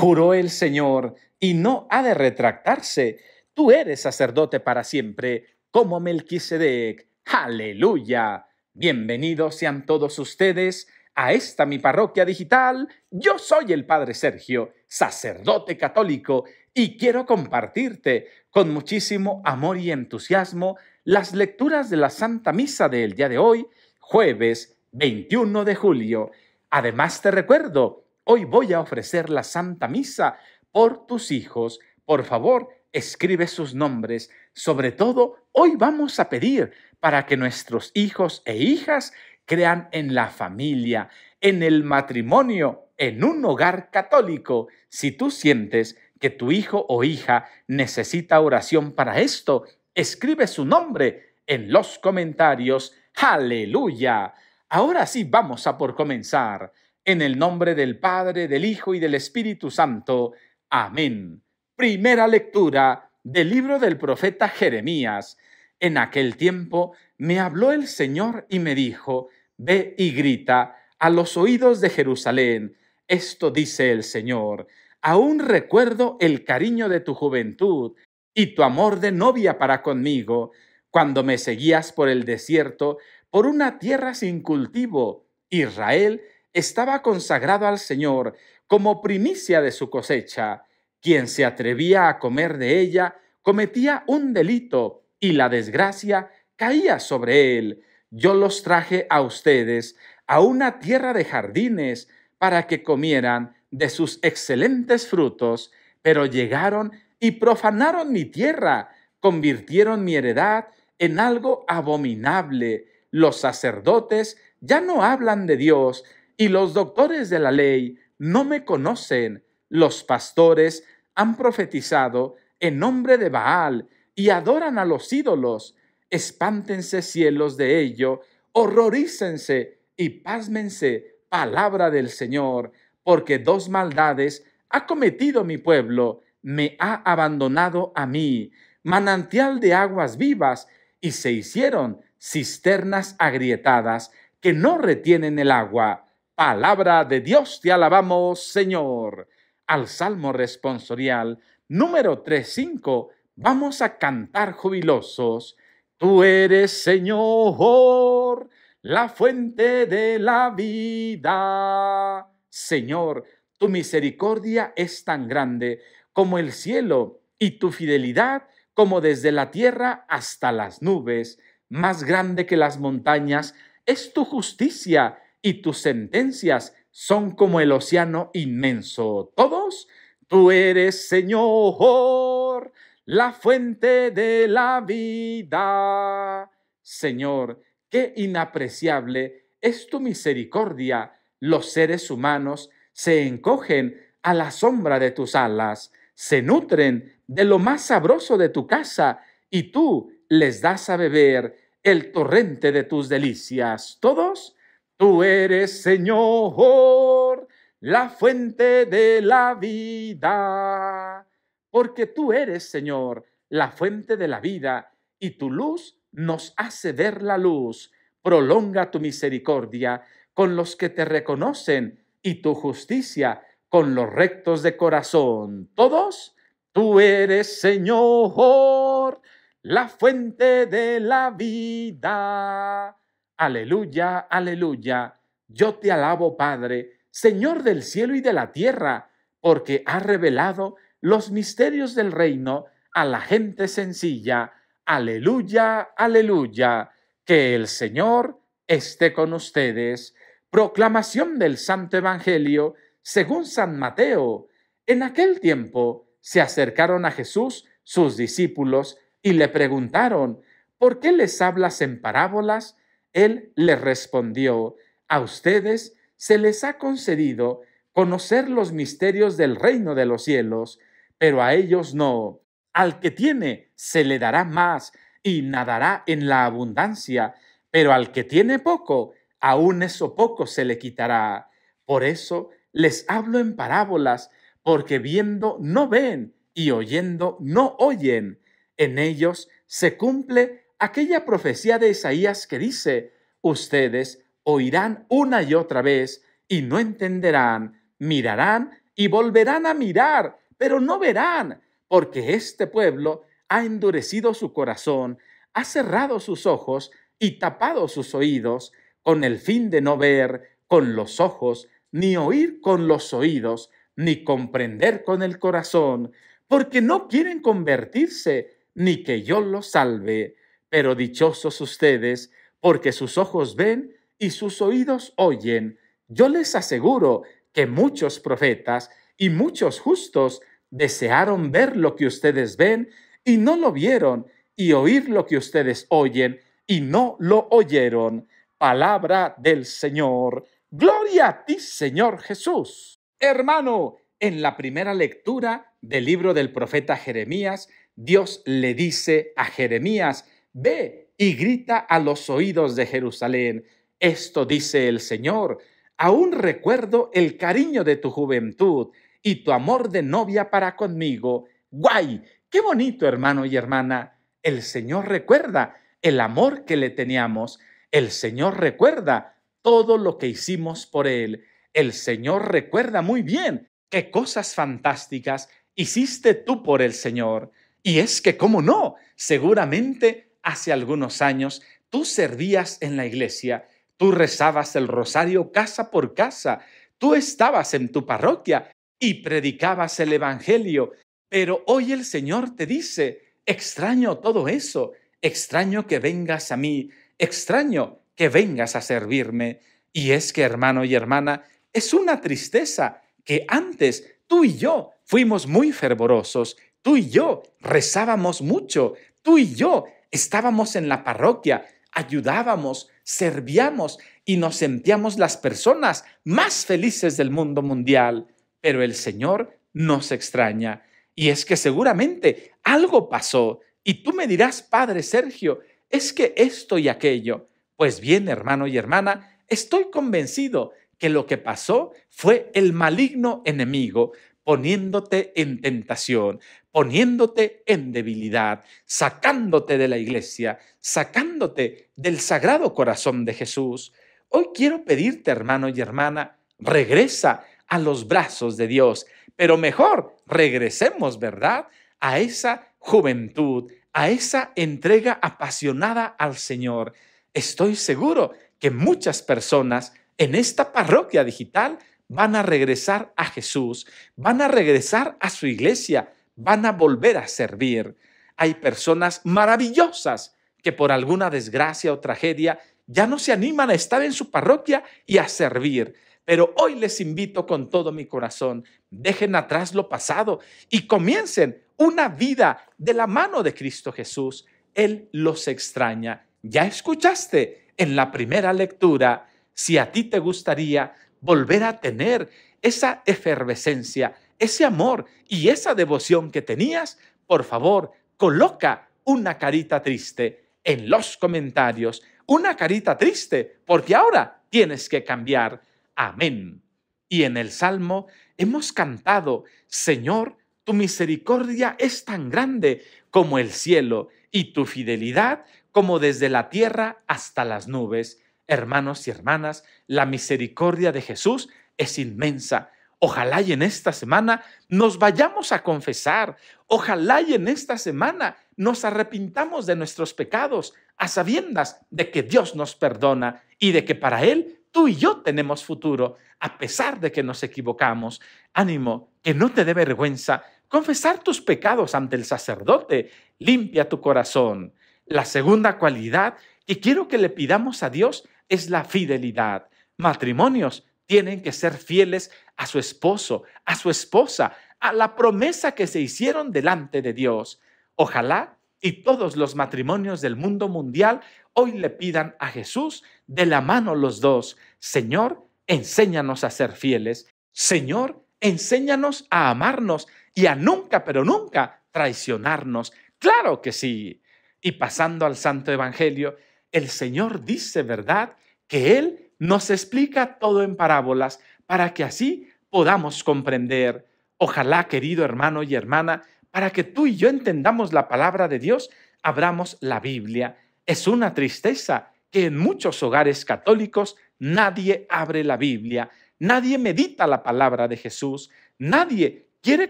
juró el Señor, y no ha de retractarse. Tú eres sacerdote para siempre, como Melquisedec. Aleluya. Bienvenidos sean todos ustedes a esta mi parroquia digital. Yo soy el Padre Sergio, sacerdote católico, y quiero compartirte con muchísimo amor y entusiasmo las lecturas de la Santa Misa del día de hoy, jueves 21 de julio. Además te recuerdo Hoy voy a ofrecer la Santa Misa por tus hijos. Por favor, escribe sus nombres. Sobre todo, hoy vamos a pedir para que nuestros hijos e hijas crean en la familia, en el matrimonio, en un hogar católico. Si tú sientes que tu hijo o hija necesita oración para esto, escribe su nombre en los comentarios. Aleluya. Ahora sí vamos a por comenzar. En el nombre del Padre, del Hijo y del Espíritu Santo. Amén. Primera lectura del libro del profeta Jeremías. En aquel tiempo me habló el Señor y me dijo, Ve y grita a los oídos de Jerusalén. Esto dice el Señor. Aún recuerdo el cariño de tu juventud y tu amor de novia para conmigo, cuando me seguías por el desierto, por una tierra sin cultivo. Israel estaba consagrado al Señor como primicia de su cosecha. Quien se atrevía a comer de ella cometía un delito y la desgracia caía sobre él. Yo los traje a ustedes a una tierra de jardines para que comieran de sus excelentes frutos, pero llegaron y profanaron mi tierra, convirtieron mi heredad en algo abominable. Los sacerdotes ya no hablan de Dios, y los doctores de la ley no me conocen, los pastores han profetizado en nombre de Baal y adoran a los ídolos, espántense cielos de ello, horrorícense y pásmense, palabra del Señor, porque dos maldades ha cometido mi pueblo, me ha abandonado a mí, manantial de aguas vivas, y se hicieron cisternas agrietadas que no retienen el agua Palabra de Dios te alabamos, Señor. Al Salmo responsorial número 3.5 vamos a cantar jubilosos. Tú eres, Señor, la fuente de la vida. Señor, tu misericordia es tan grande como el cielo y tu fidelidad como desde la tierra hasta las nubes. Más grande que las montañas es tu justicia y tus sentencias son como el océano inmenso. Todos, tú eres Señor, la fuente de la vida. Señor, qué inapreciable es tu misericordia. Los seres humanos se encogen a la sombra de tus alas, se nutren de lo más sabroso de tu casa, y tú les das a beber el torrente de tus delicias. Todos Tú eres, Señor, la fuente de la vida, porque tú eres, Señor, la fuente de la vida, y tu luz nos hace ver la luz. Prolonga tu misericordia con los que te reconocen y tu justicia con los rectos de corazón. Todos, tú eres, Señor, la fuente de la vida. Aleluya, aleluya. Yo te alabo, Padre, Señor del cielo y de la tierra, porque has revelado los misterios del reino a la gente sencilla. Aleluya, aleluya. Que el Señor esté con ustedes. Proclamación del Santo Evangelio según San Mateo. En aquel tiempo se acercaron a Jesús sus discípulos y le preguntaron, ¿por qué les hablas en parábolas? Él le respondió, a ustedes se les ha concedido conocer los misterios del reino de los cielos, pero a ellos no. Al que tiene se le dará más y nadará en la abundancia, pero al que tiene poco, aún eso poco se le quitará. Por eso les hablo en parábolas, porque viendo no ven y oyendo no oyen. En ellos se cumple aquella profecía de Isaías que dice, ustedes oirán una y otra vez y no entenderán, mirarán y volverán a mirar, pero no verán, porque este pueblo ha endurecido su corazón, ha cerrado sus ojos y tapado sus oídos, con el fin de no ver con los ojos, ni oír con los oídos, ni comprender con el corazón, porque no quieren convertirse, ni que yo los salve. Pero dichosos ustedes, porque sus ojos ven y sus oídos oyen. Yo les aseguro que muchos profetas y muchos justos desearon ver lo que ustedes ven y no lo vieron, y oír lo que ustedes oyen y no lo oyeron. Palabra del Señor. Gloria a ti, Señor Jesús. Hermano, en la primera lectura del libro del profeta Jeremías, Dios le dice a Jeremías Ve y grita a los oídos de Jerusalén, esto dice el Señor, aún recuerdo el cariño de tu juventud y tu amor de novia para conmigo. Guay, qué bonito hermano y hermana. El Señor recuerda el amor que le teníamos. El Señor recuerda todo lo que hicimos por Él. El Señor recuerda muy bien qué cosas fantásticas hiciste tú por el Señor. Y es que, ¿cómo no? Seguramente hace algunos años tú servías en la iglesia, tú rezabas el rosario casa por casa, tú estabas en tu parroquia y predicabas el Evangelio, pero hoy el Señor te dice, extraño todo eso, extraño que vengas a mí, extraño que vengas a servirme. Y es que, hermano y hermana, es una tristeza que antes tú y yo fuimos muy fervorosos, tú y yo rezábamos mucho, tú y yo estábamos en la parroquia, ayudábamos, servíamos y nos sentíamos las personas más felices del mundo mundial. Pero el Señor nos extraña. Y es que seguramente algo pasó. Y tú me dirás, Padre Sergio, es que esto y aquello. Pues bien, hermano y hermana, estoy convencido que lo que pasó fue el maligno enemigo poniéndote en tentación, poniéndote en debilidad, sacándote de la iglesia, sacándote del sagrado corazón de Jesús. Hoy quiero pedirte, hermano y hermana, regresa a los brazos de Dios, pero mejor regresemos, ¿verdad?, a esa juventud, a esa entrega apasionada al Señor. Estoy seguro que muchas personas en esta parroquia digital van a regresar a Jesús, van a regresar a su iglesia, van a volver a servir. Hay personas maravillosas que por alguna desgracia o tragedia ya no se animan a estar en su parroquia y a servir. Pero hoy les invito con todo mi corazón, dejen atrás lo pasado y comiencen una vida de la mano de Cristo Jesús. Él los extraña. Ya escuchaste en la primera lectura, si a ti te gustaría volver a tener esa efervescencia, ese amor y esa devoción que tenías, por favor, coloca una carita triste en los comentarios. Una carita triste, porque ahora tienes que cambiar. Amén. Y en el Salmo hemos cantado, Señor, tu misericordia es tan grande como el cielo y tu fidelidad como desde la tierra hasta las nubes. Hermanos y hermanas, la misericordia de Jesús es inmensa Ojalá y en esta semana nos vayamos a confesar. Ojalá y en esta semana nos arrepintamos de nuestros pecados a sabiendas de que Dios nos perdona y de que para Él tú y yo tenemos futuro, a pesar de que nos equivocamos. Ánimo, que no te dé vergüenza confesar tus pecados ante el sacerdote. Limpia tu corazón. La segunda cualidad que quiero que le pidamos a Dios es la fidelidad. Matrimonios tienen que ser fieles a su esposo, a su esposa, a la promesa que se hicieron delante de Dios. Ojalá y todos los matrimonios del mundo mundial hoy le pidan a Jesús de la mano los dos, Señor, enséñanos a ser fieles, Señor, enséñanos a amarnos y a nunca, pero nunca traicionarnos. Claro que sí. Y pasando al Santo Evangelio, el Señor dice, ¿verdad?, que Él nos explica todo en parábolas para que así podamos comprender. Ojalá, querido hermano y hermana, para que tú y yo entendamos la palabra de Dios, abramos la Biblia. Es una tristeza que en muchos hogares católicos nadie abre la Biblia, nadie medita la palabra de Jesús, nadie quiere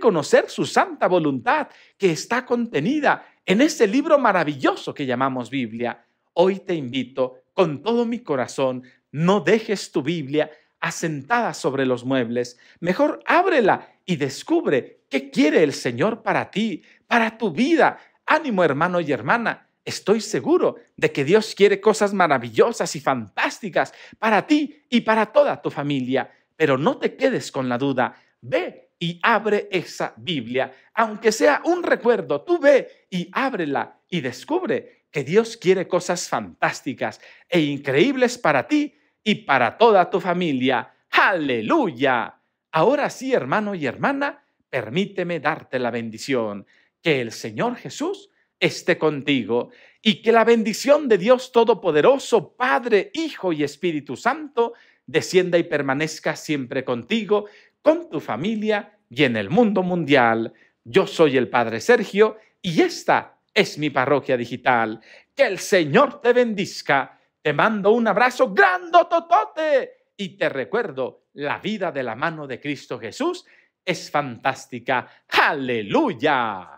conocer su santa voluntad que está contenida en ese libro maravilloso que llamamos Biblia. Hoy te invito con todo mi corazón, no dejes tu Biblia asentada sobre los muebles, mejor ábrela y descubre qué quiere el Señor para ti, para tu vida. Ánimo hermano y hermana, estoy seguro de que Dios quiere cosas maravillosas y fantásticas para ti y para toda tu familia, pero no te quedes con la duda. Ve y abre esa Biblia, aunque sea un recuerdo, tú ve y ábrela y descubre que Dios quiere cosas fantásticas e increíbles para ti y para toda tu familia. Aleluya. Ahora sí, hermano y hermana, permíteme darte la bendición. Que el Señor Jesús esté contigo y que la bendición de Dios Todopoderoso, Padre, Hijo y Espíritu Santo, descienda y permanezca siempre contigo, con tu familia y en el mundo mundial. Yo soy el Padre Sergio y esta es mi parroquia digital. Que el Señor te bendiga te mando un abrazo totote y te recuerdo, la vida de la mano de Cristo Jesús es fantástica. Aleluya.